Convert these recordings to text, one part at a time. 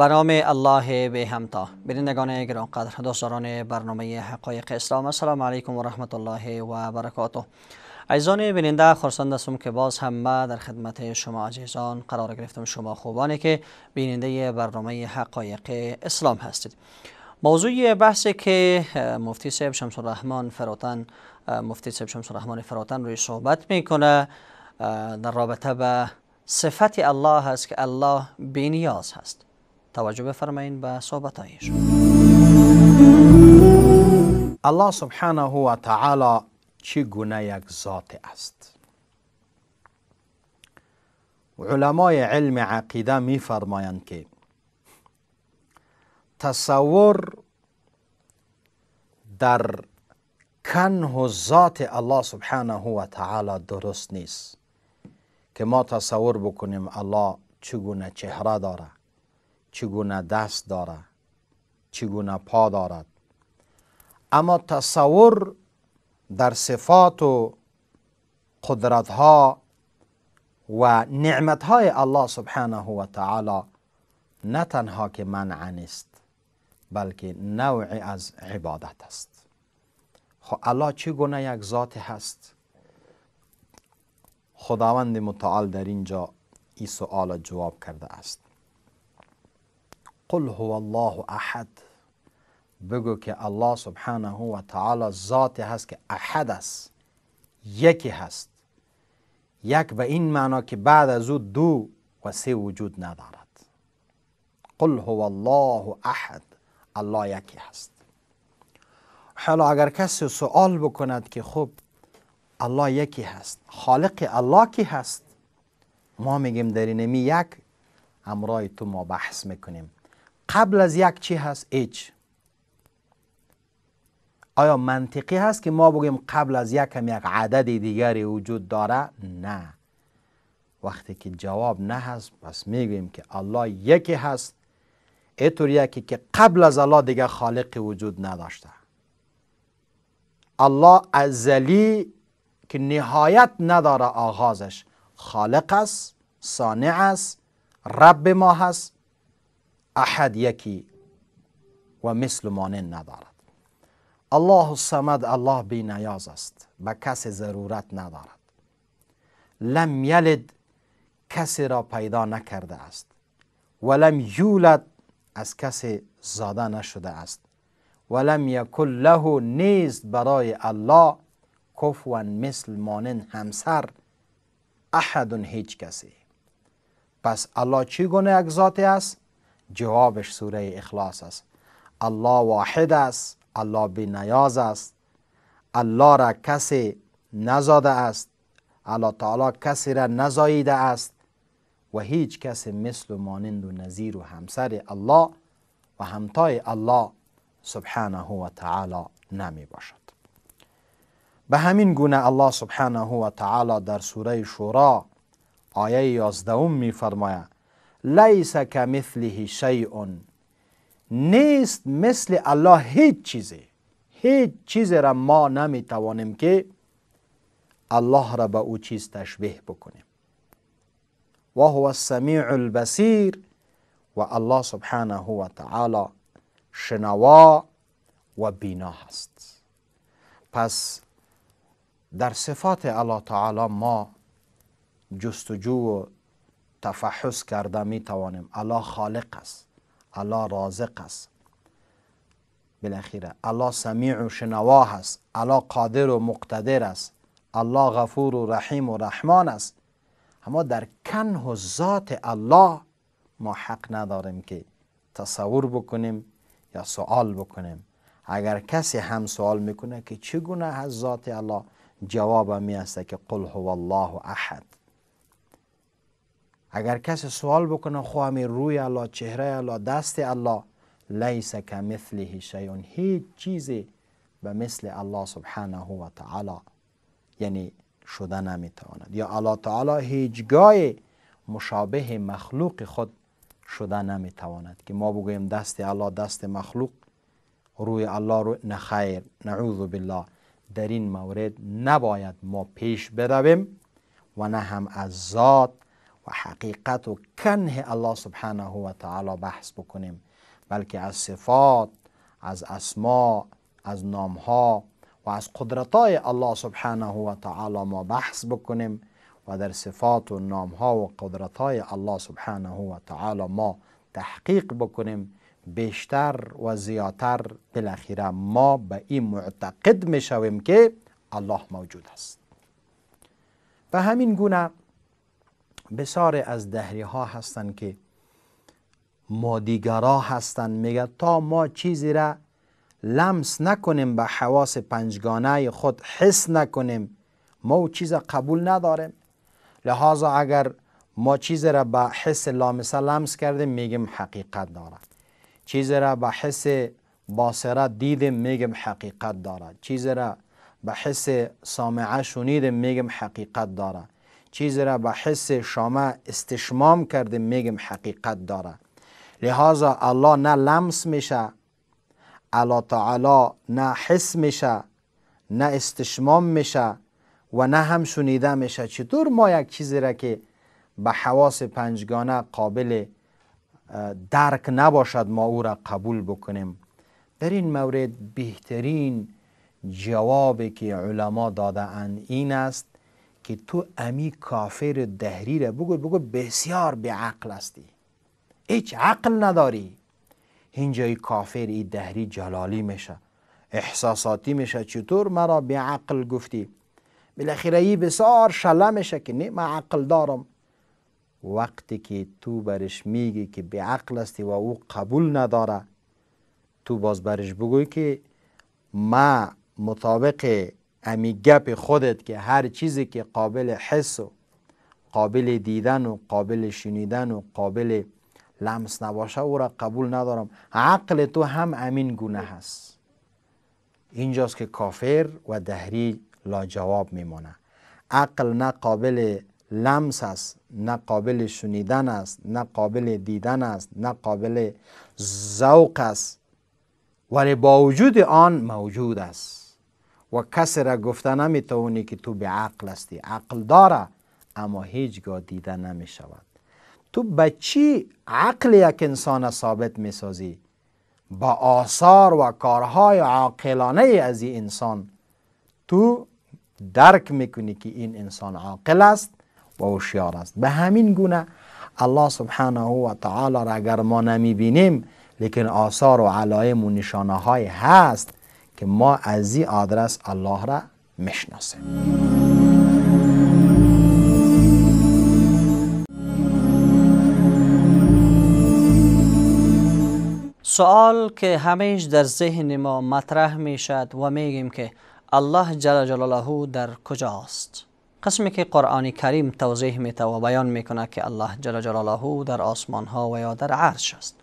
برنامه الله به همتا بینندگان قدر دوستداران برنامه حقایق اسلام السلام علیکم و رحمت الله و برکاته عزیزان بیننده خرسند هستم که باز هم در خدمت شما عزیزان قرار گرفتم شما خوبانی که بیننده برنامه حقایق اسلام هستید موضوع بحثی که مفتی صاحب شمس الرحمن فراتن مفتی صاحب شمس الرحمن فراتن روی صحبت میکنه در رابطه به صفت الله هست که الله بینیاز هست توجه بفرمایید به صحبت الله سبحانه و تعالی گونه یک ذات است علمای علم عقیده میفرمایند که تصور در کنه و ذات الله سبحانه و تعالی درست نیست که ما تصور بکنیم الله چگونه چهره داره چگونه دست داره چگونه پا دارد اما تصور در صفات و قدرت ها و نعمت های الله سبحانه و تعالی نه تنها که منع نیست بلکه نوعی از عبادت است خب الله چگونه یک ذات هست خداوند متعال در اینجا این سؤال جواب کرده است قل هو الله احد بگو که الله سبحانه و تعالی ذاتی هست که احد است یکی هست یک به این معنا که بعد از او دو و سه وجود ندارد قل هو الله احد الله یکی هست حالا اگر کسی سوال بکند که خب الله یکی هست خالق الله کی هست ما میگیم در اینمی یک امرای تو ما بحث میکنیم قبل از یک چی هست ایچ آیا منطقی هست که ما بگیم قبل از یکم یک عدد دیگری وجود داره نه وقتی که جواب نه هست پس میگویم که الله یکی هست ایتور یکی که قبل از الله دیگه خالق وجود نداشته الله ازلی که نهایت نداره آغازش خالق است صانع است رب ما هست احد یکی و مثل مانن ندارد الله الصمد الله بی نیاز است به کس ضرورت ندارد لم یلد کسی را پیدا نکرده است ولم یولد از کسی زاده نشده است ولم یکل له نیز برای الله کفوا مثل مانن همسر احد هیچ کسی پس الله چی گونه یک ذاتی است جوابش سوره اخلاص است الله واحد است الله بی نیاز است الله را کسی نزاده است الله تعالی کسی را نزاییده است و هیچ کس مثل و مانند و نظیر و همسر الله و همتای الله سبحانه و تعالی نمی باشد به همین گونه الله سبحانه و تعالی در سوره شورا آیه 11 می فرماید لیس کمثله شیء نیست مثل الله هیچ چیزی هیچ چیزی را ما نمیتوانیم که الله را به او چیز تشبیه بکنیم و هو السمیع البصیر و الله سبحانه و تعالی شنوا و بینا هست پس در صفات الله تعالی ما جستجو تفحص کرده می توانیم الله خالق است الله رازق است بالاخره الله سمیع و شنوا است الله قادر و مقتدر است الله غفور و رحیم و رحمان است اما در کنه و ذات الله ما حق نداریم که تصور بکنیم یا سوال بکنیم اگر کسی هم سوال میکنه که چگونه از ذات الله جواب می که قل هو الله احد اگر کسی سوال بکنه خواهم روی الله چهره الله دست الله لیس که مثله شیون هیچ چیزی به مثل الله سبحانه و تعالی یعنی شده نمیتواند یا الله تعالی هیچگاه مشابه مخلوق خود شده نمیتواند که ما بگویم دست الله دست مخلوق روی الله رو نخیر نعوذ بالله در این مورد نباید ما پیش برویم و نه هم از ذات و حقیقت و کنه الله سبحانه و تعالی بحث بکنیم بلکه از صفات از اسما از نامها و از قدرتای الله سبحانه و تعالی ما بحث بکنیم و در صفات و نامها و قدرتای الله سبحانه و تعالی ما تحقیق بکنیم بیشتر و زیاتر بالاخره ما به این معتقد می شویم که الله موجود است به همین گونه بسیار از دهری ها هستند که مادیگرا هستند میگه تا ما چیزی را لمس نکنیم به حواس پنجگانه خود حس نکنیم ما او چیز قبول نداریم لحاظا اگر ما چیز را به حس لامسه لمس کردیم میگیم حقیقت داره چیز را به حس باصره دیدیم میگیم حقیقت داره چیز را به حس سامعه شنیدیم میگیم حقیقت داره چیزی را به حس شامه استشمام کرده میگم حقیقت داره لحاظا الله نه لمس میشه الله تعالی نه حس میشه نه استشمام میشه و نه هم شنیده میشه چطور ما یک چیزی را که به حواس پنجگانه قابل درک نباشد ما او را قبول بکنیم در این مورد بهترین جوابی که علما داده اند این است که تو امی کافر دهری را بگو بگو بسیار به عقل هستی هیچ عقل نداری اینجای کافر ای دهری جلالی میشه احساساتی میشه چطور مرا به عقل گفتی بالاخره ای بسیار شله میشه که نه من عقل دارم وقتی که تو برش میگی که به عقل هستی و او قبول نداره تو باز برش بگوی که ما مطابق امی گپ خودت که هر چیزی که قابل حس و قابل دیدن و قابل شنیدن و قابل لمس نباشه او را قبول ندارم عقل تو هم امین گونه هست اینجاست که کافر و دهری لا جواب میمانه عقل نه قابل لمس است نه قابل شنیدن است نه قابل دیدن است نه قابل ذوق است ولی با وجود آن موجود است و کسی را گفته توانی که تو به عقل هستی عقل داره اما هیچگاه دیده نمی شود تو به چی عقل یک انسان ثابت می سازی با آثار و کارهای عاقلانه از این انسان تو درک میکنی که این انسان عاقل است و هوشیار است به همین گونه الله سبحانه و تعالی را اگر ما نمی بینیم لیکن آثار و علائم و نشانه های هست که ما از این آدرس الله را میشناسیم سوال که همیش در ذهن ما مطرح میشد و میگیم که الله جل جلاله در کجاست قسمی که قرآن کریم توضیح میته و بیان میکنه که الله جل جلاله در آسمان ها و یا در عرش است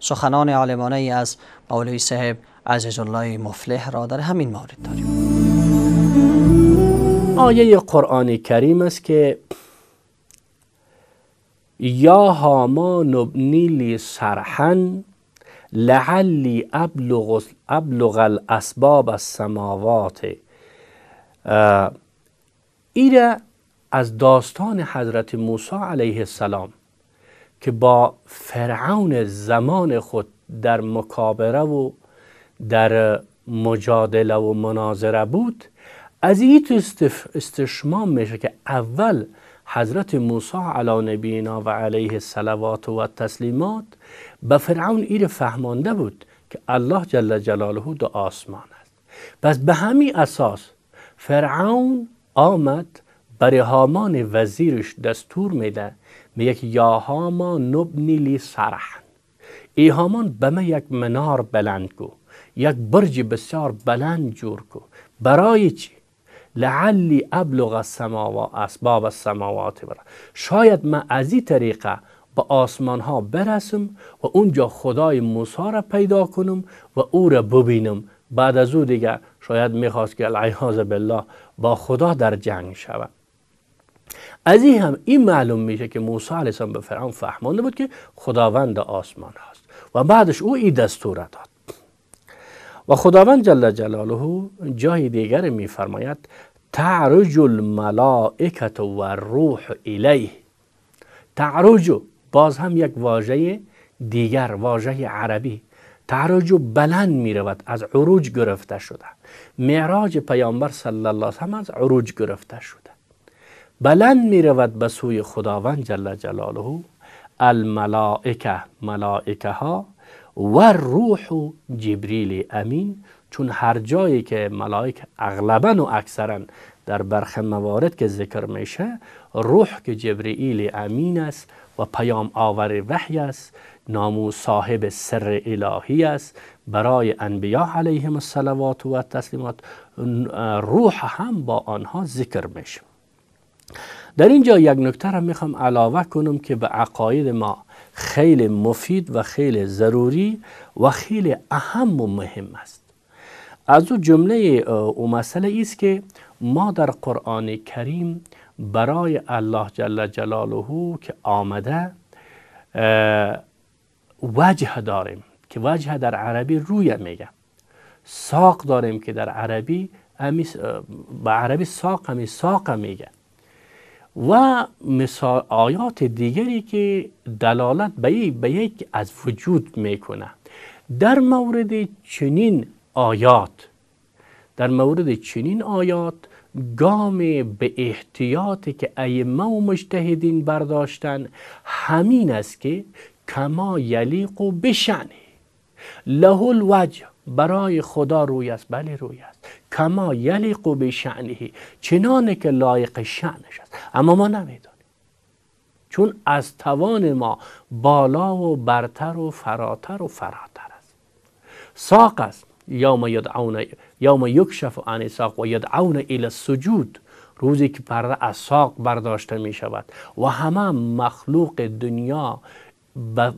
سخنان عالمانه ای از مولوی صاحب عزیز الله مفلح را در همین مورد داریم آیه قرآن کریم است که یا هامان ابنی لی سرحن لعلی ابلغ, ابلغ الاسباب السماوات ایره از داستان حضرت موسی علیه السلام که با فرعون زمان خود در مکابره و در مجادله و مناظره بود از این استشمام میشه که اول حضرت موسی علی نبینا و علیه سلوات و تسلیمات به فرعون ایر فهمانده بود که الله جل جلاله دو آسمان است پس به همین اساس فرعون آمد برای هامان وزیرش دستور میده میگه که نبنی لی سرحن، ای هامان به من یک منار بلند کو یک برج بسیار بلند جور کو برای چی لعلی ابلغ السماوات اسباب سماوات برا شاید من از این طریقه به آسمان ها برسم و اونجا خدای موسی را پیدا کنم و او را ببینم بعد از او دیگه شاید میخواست که العیاذ بالله با خدا در جنگ شود از این هم این معلوم میشه که موسی علیه السلام به فرعون فهمانده بود که خداوند آسمان هست و بعدش او این دستور داد و خداوند جل جلاله جای دیگر میفرماید تعرج الملائکت و روح الیه تعرج باز هم یک واژه دیگر واژه عربی تعرج بلند می رود از عروج گرفته شده معراج پیامبر صلی الله علیه از عروج گرفته شده بلند می رود به سوی خداوند جل جلاله الملائکه ملائکه ها و روح جبریل امین چون هر جایی که ملائک اغلبا و اکثرا در برخ موارد که ذکر میشه روح که جبرئیل امین است و پیام آور وحی است نامو صاحب سر الهی است برای انبیا علیهم الصلوات و تسلیمات روح هم با آنها ذکر میشه در اینجا یک نکته را میخوام علاوه کنم که به عقاید ما خیلی مفید و خیلی ضروری و خیلی اهم و مهم است از او جمله او مسئله است که ما در قرآن کریم برای الله جل جلاله که آمده وجه داریم که وجه در عربی روی میگه ساق داریم که در عربی به عربی ساق همی ساق میگه و مثال آیات دیگری که دلالت به یک از وجود میکنه در مورد چنین آیات در مورد چنین آیات گام به احتیاطی که ایمه و مجتهدین برداشتن همین است که کما یلیق و بشنه له الوجه برای خدا روی است بله روی است کما یلیق به شعنه چنانه که لایق شعنش است اما ما نمیدانیم چون از توان ما بالا و برتر و فراتر و فراتر است ساق است یوم ما یوم یکشف عن ساق و یدعون الی سجود روزی که پرده از ساق برداشته می شود و همه مخلوق دنیا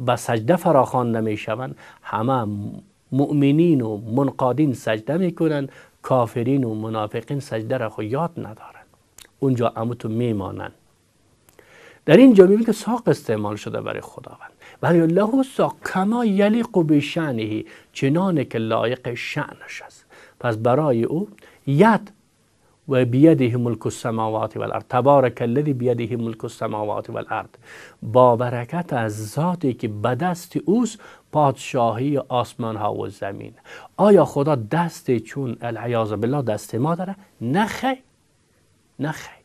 به سجده فراخوانده می شوند همه مؤمنین و منقادین سجده می کنند کافرین و منافقین سجده را خو یاد ندارند اونجا عموت میمانند در اینجا میبینید که ساق استعمال شده برای خداوند ولی الله ساق کما یلیق به شعنهی چنانه که لایق شأنش است پس برای او ید و بیده ملک السماوات والارض تبارک الذی بیده ملک السماوات والارض با برکت از ذاتی که به دست اوست پادشاهی آسمان ها و زمین آیا خدا دست چون العیاذ بالله دست ما داره نخی نخی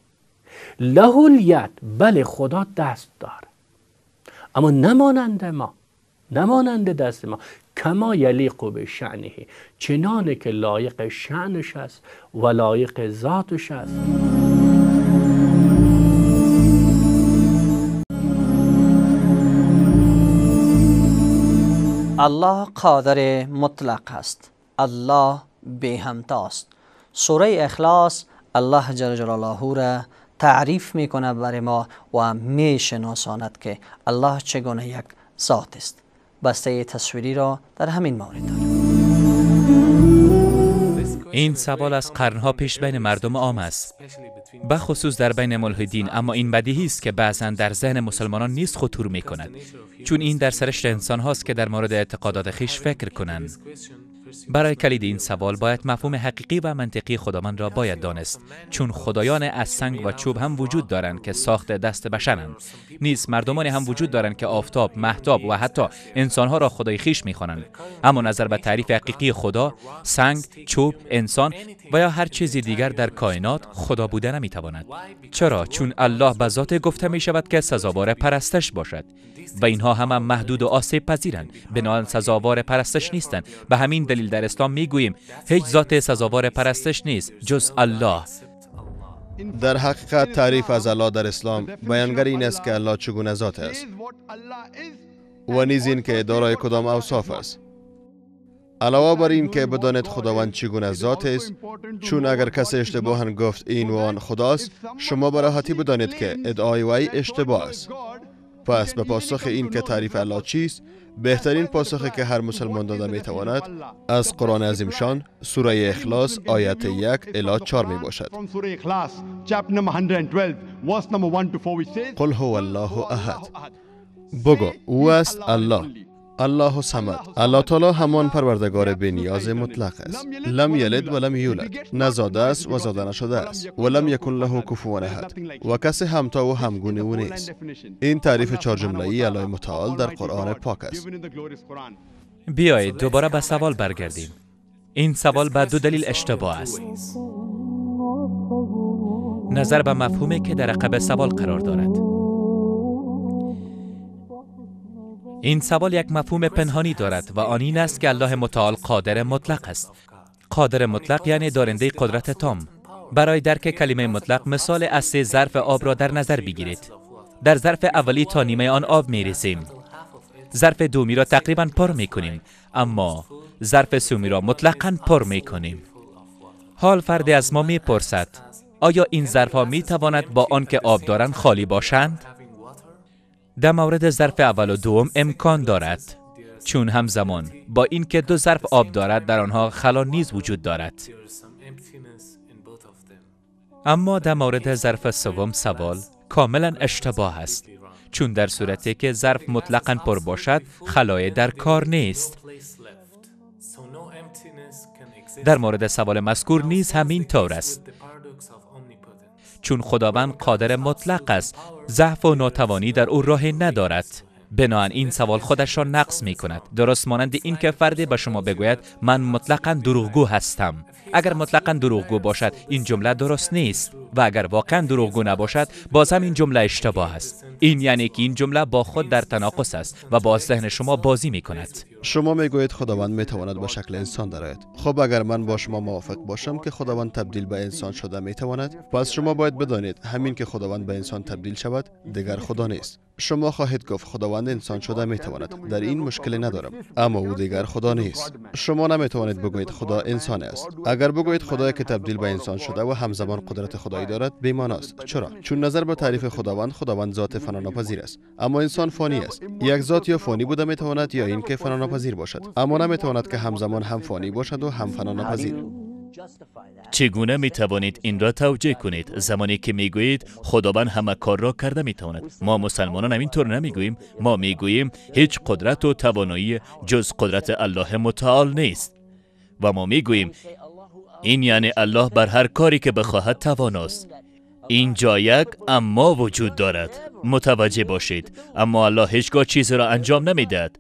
له الید بله خدا دست داره اما نمانند ما نمانند دست ما کما یلیق به شعنه چنانه که لایق شعنش است و لایق ذاتش است الله قادر مطلق است الله به همتاست سوره اخلاص الله جل جلاله را تعریف میکنه برای ما و میشناساند که الله چگونه یک ذات است بسته تصویری را در همین مورد داریم. این سوال از قرنها پیش بین مردم عام است بخصوص در بین ملحدین اما این بدیهی است که بعضا در ذهن مسلمانان نیست خطور می کند چون این در سرشت انسان هاست که در مورد اعتقادات خیش فکر کنند برای کلید این سوال باید مفهوم حقیقی و منطقی خداوند را باید دانست چون خدایان از سنگ و چوب هم وجود دارند که ساخت دست بشنند نیز مردمانی هم وجود دارند که آفتاب محتاب و حتی انسانها را خدای خیش میخوانند اما نظر به تعریف حقیقی خدا سنگ چوب انسان و یا هر چیزی دیگر در کائنات خدا بوده نمیتواند چرا چون الله به ذات گفته می شود که سزاوار پرستش باشد و اینها هم, محدود و آسیب پذیرند بنابراین سزاوار پرستش نیستند به همین دلیل در اسلام میگوییم هیچ ذات سزاوار پرستش نیست جز الله در حقیقت تعریف از الله در اسلام بیانگر این است که الله چگونه ذات است و نیز این که دارای کدام اوصاف است علاوه بر این که بدانید خداوند چگونه ذات است چون اگر کسی اشتباها گفت این و آن خداست شما براحتی بدانید که ادعای وی اشتباه است پس به پاسخ این که تعریف الله چیست بهترین پاسخی که هر مسلمان داده میتواند تواند از قرآن شان سوره اخلاص آیت یک الی چار می باشد قل هو الله احد بگو او است الله الله سمد الله تعالی همان پروردگار به نیاز مطلق است لم یلد و لم یولد نزاده است و زاده نشده است و لم یکن له کفوا احد و کسی همتا و همگونه او نیست این تعریف چهار جمله ای الله متعال در قرآن پاک است بیایید دوباره به سوال برگردیم این سوال به دو دلیل اشتباه است نظر به مفهومی که در عقب سوال قرار دارد این سوال یک مفهوم پنهانی دارد و آن این است که الله متعال قادر مطلق است قادر مطلق یعنی دارنده قدرت تام برای درک کلمه مطلق مثال از سه ظرف آب را در نظر بگیرید در ظرف اولی تا نیمه آن آب می رسیم ظرف دومی را تقریبا پر می کنیم اما ظرف سومی را مطلقا پر می کنیم حال فرد از ما می پرسد آیا این ظرف ها می تواند با آنکه آب دارند خالی باشند در مورد ظرف اول و دوم امکان دارد چون همزمان با اینکه دو ظرف آب دارد در آنها خلا نیز وجود دارد اما در مورد ظرف سوم سوال کاملا اشتباه است چون در صورتی که ظرف مطلقا پر باشد خلای در کار نیست در مورد سوال مذکور نیز همین طور است چون خداوند قادر مطلق است ضعف و ناتوانی در او راه ندارد بناهن این سوال خودش را نقص می کند درست مانند این که فردی به شما بگوید من مطلقا دروغگو هستم اگر مطلقا دروغگو باشد این جمله درست نیست و اگر واقعا دروغگو نباشد باز هم این جمله اشتباه است این یعنی که این جمله با خود در تناقض است و با ذهن شما بازی می کند شما می خداوند می تواند به شکل انسان درآید خب اگر من با شما موافق باشم که خداوند تبدیل به انسان شده می تواند پس شما باید بدانید همین که خداوند به انسان تبدیل شود دیگر خدا نیست شما خواهید گفت خداوند انسان شده می در این مشکلی ندارم اما او دیگر خدا نیست شما نمی توانید بگویید خدا انسان است اگر بگویید خدای که تبدیل به انسان شده و همزمان قدرت خدایی دارد است. چرا چون نظر به تعریف خداوند خداوند ذات فناناپذیر است اما انسان فانی است یک ذات یا فانی بوده میتواند یا اینکه فناناپذیر باشد اما نمیتواند که همزمان هم فانی باشد و هم فناناپذیر چگونه می توانید این را توجیه کنید زمانی که می گویید خداوند همه کار را کرده میتواند؟ ما مسلمانان اینطور نمی گوییم ما می گوییم هیچ قدرت و توانایی جز قدرت الله متعال نیست و ما می این یعنی الله بر هر کاری که بخواهد تواناست این جایک اما وجود دارد متوجه باشید اما الله هیچگاه چیزی را انجام نمیدهد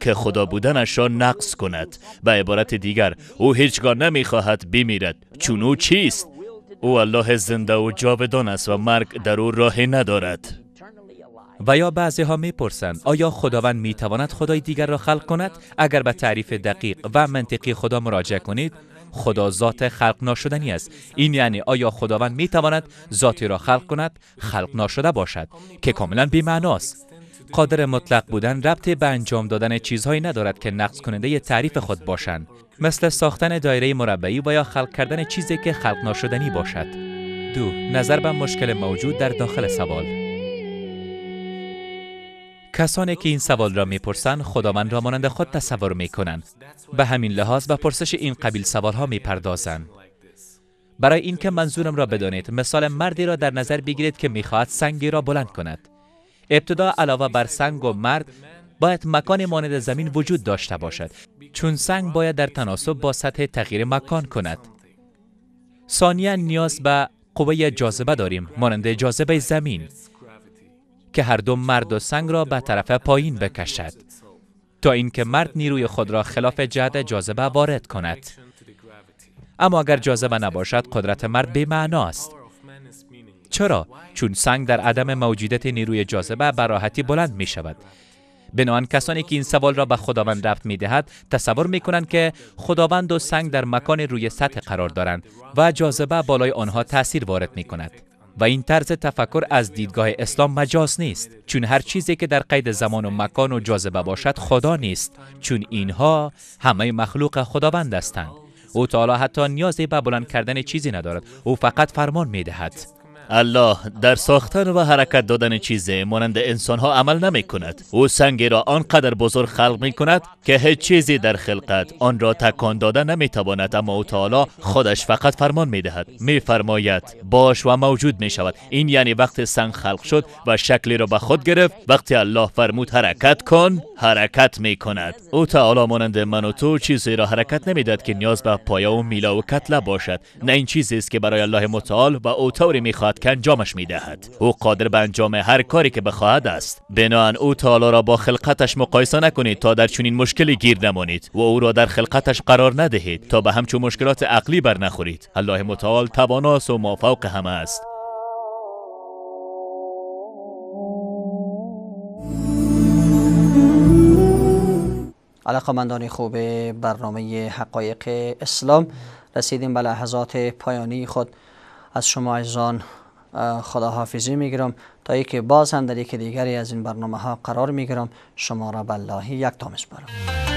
که خدا بودنش را نقص کند به عبارت دیگر او هیچگاه خواهد بمیرد چون او چیست او الله زنده و جاودان است و مرگ در او راهی ندارد و یا بعضی ها پرسند آیا خداوند می تواند خدای دیگر را خلق کند اگر به تعریف دقیق و منطقی خدا مراجعه کنید خدا ذات خلق ناشدنی است این یعنی آیا خداوند می تواند ذاتی را خلق کند خلق ناشده باشد که کاملا بی معناست قادر مطلق بودن ربط به انجام دادن چیزهایی ندارد که نقص کننده تعریف خود باشند مثل ساختن دایره مربعی و یا خلق کردن چیزی که خلق ناشدنی باشد دو نظر به مشکل موجود در داخل سوال کسانی که این سوال را میپرسند خداوند را مانند خود تصور میکنند به همین لحاظ به پرسش این قبیل سوال ها میپردازند برای اینکه منظورم را بدانید مثال مردی را در نظر بگیرید که میخواهد سنگی را بلند کند ابتدا علاوه بر سنگ و مرد باید مکان مانند زمین وجود داشته باشد چون سنگ باید در تناسب با سطح تغییر مکان کند ثانیا نیاز به قوه جاذبه داریم مانند جاذبه زمین که هر دو مرد و سنگ را به طرف پایین بکشد تا اینکه مرد نیروی خود را خلاف جهت جاذبه وارد کند اما اگر جاذبه نباشد قدرت مرد است. چرا چون سنگ در عدم موجودیت نیروی جاذبه به راحتی بلند می شود بنابراین کسانی که این سوال را به خداوند رفت می دهد تصور می کنند که خداوند و سنگ در مکان روی سطح قرار دارند و جاذبه بالای آنها تاثیر وارد می کند و این طرز تفکر از دیدگاه اسلام مجاز نیست چون هر چیزی که در قید زمان و مکان و جاذبه باشد خدا نیست چون اینها همه مخلوق خداوند هستند او تعالی حتی نیازی به بلند کردن چیزی ندارد او فقط فرمان می دهد الله در ساختن و حرکت دادن چیزی مانند انسان ها عمل نمی کند او سنگی را آنقدر بزرگ خلق می کند که هیچ چیزی در خلقت آن را تکان داده نمی تواند اما او تعالی خودش فقط فرمان می دهد می فرماید باش و موجود می شود این یعنی وقت سنگ خلق شد و شکلی را به خود گرفت وقتی الله فرمود حرکت کن حرکت می کند او تعالی مانند من و تو چیزی را حرکت نمیداد که نیاز به پایه و میلا و کتله باشد نه این چیزی است که برای الله متعال و او طوری میخواهد کن که انجامش میدهد او قادر به انجام هر کاری که بخواهد است بناان او تالا را با خلقتش مقایسه نکنید تا در چنین مشکلی گیر نمانید و او را در خلقتش قرار ندهید تا به همچون مشکلات عقلی بر نخورید الله متعال تواناست و مافوق همه است علاقمندان خوب برنامه حقایق اسلام رسیدیم به لحظات پایانی خود از شما عزیزان خداحافظی میگیرم تا یکی باز هم در دیگری از این برنامه ها قرار میگیرم شما را بالله یک تامش برم